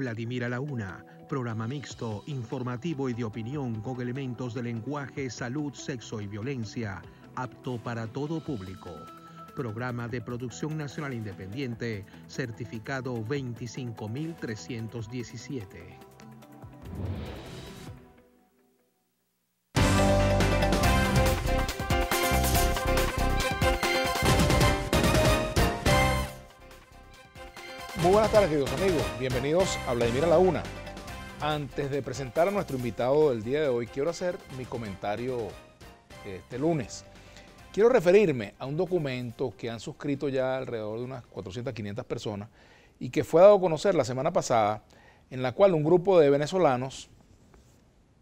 Vladimir a la Una, programa mixto, informativo y de opinión con elementos de lenguaje, salud, sexo y violencia, apto para todo público. Programa de Producción Nacional Independiente, certificado 25317. Muy buenas tardes, queridos amigos. Bienvenidos a Vladimir a la Una. Antes de presentar a nuestro invitado del día de hoy, quiero hacer mi comentario este lunes. Quiero referirme a un documento que han suscrito ya alrededor de unas 400, 500 personas y que fue dado a conocer la semana pasada, en la cual un grupo de venezolanos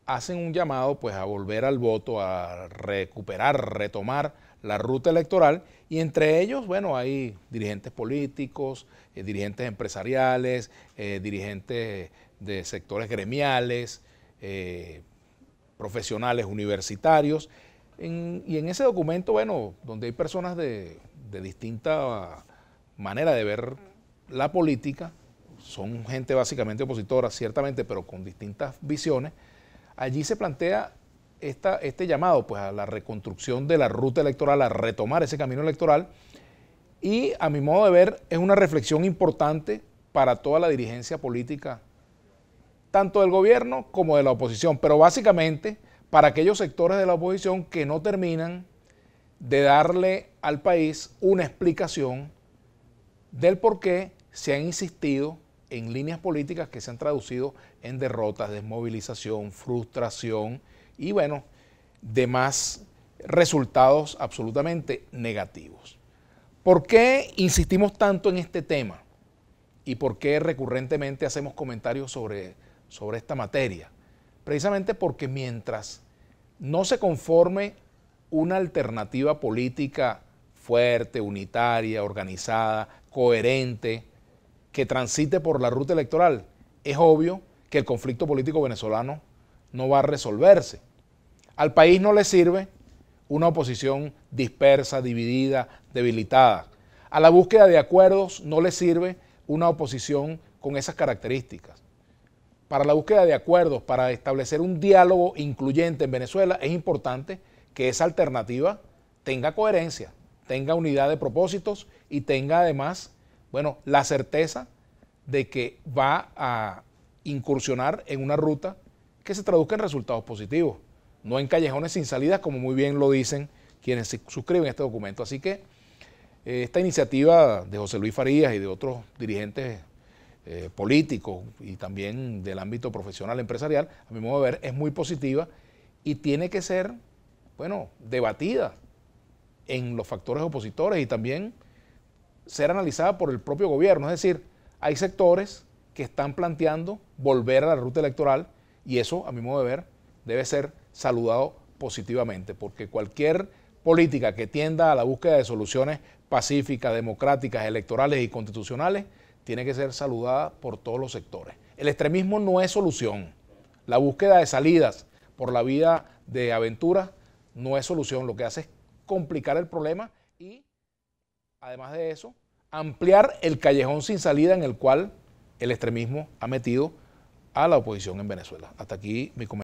hacen un llamado pues, a volver al voto, a recuperar, retomar la ruta electoral y entre ellos, bueno, hay dirigentes políticos, eh, dirigentes empresariales, eh, dirigentes de sectores gremiales, eh, profesionales universitarios. y en ese documento, bueno, donde hay personas de, de distinta manera de ver la política, son gente básicamente opositora, ciertamente, pero con distintas visiones, allí se plantea este llamado pues, a la reconstrucción de la ruta electoral, a retomar ese camino electoral. Y a mi modo de ver, es una reflexión importante para toda la dirigencia política, tanto del gobierno como de la oposición, pero básicamente para aquellos sectores de la oposición que no terminan de darle al país una explicación del por qué se han insistido en líneas políticas que se han traducido en derrotas, desmovilización, frustración y bueno, demás resultados absolutamente negativos. ¿Por qué insistimos tanto en este tema? ¿Y por qué recurrentemente hacemos comentarios sobre, sobre esta materia? Precisamente porque mientras no se conforme una alternativa política fuerte, unitaria, organizada, coherente, que transite por la ruta electoral, es obvio que el conflicto político venezolano no va a resolverse. Al país no le sirve una oposición dispersa, dividida, debilitada. A la búsqueda de acuerdos no le sirve una oposición con esas características. Para la búsqueda de acuerdos, para establecer un diálogo incluyente en Venezuela, es importante que esa alternativa tenga coherencia, tenga unidad de propósitos y tenga además, bueno, la certeza de que va a incursionar en una ruta que se traduzca en resultados positivos no en callejones sin salidas como muy bien lo dicen quienes suscriben este documento. Así que eh, esta iniciativa de José Luis Farías y de otros dirigentes eh, políticos y también del ámbito profesional empresarial, a mi modo de ver, es muy positiva y tiene que ser, bueno, debatida en los factores opositores y también ser analizada por el propio gobierno. Es decir, hay sectores que están planteando volver a la ruta electoral y eso, a mi modo de ver, debe ser saludado positivamente, porque cualquier política que tienda a la búsqueda de soluciones pacíficas, democráticas, electorales y constitucionales, tiene que ser saludada por todos los sectores. El extremismo no es solución. La búsqueda de salidas por la vida de aventura no es solución. Lo que hace es complicar el problema y, además de eso, ampliar el callejón sin salida en el cual el extremismo ha metido a la oposición en Venezuela. Hasta aquí mi comentario.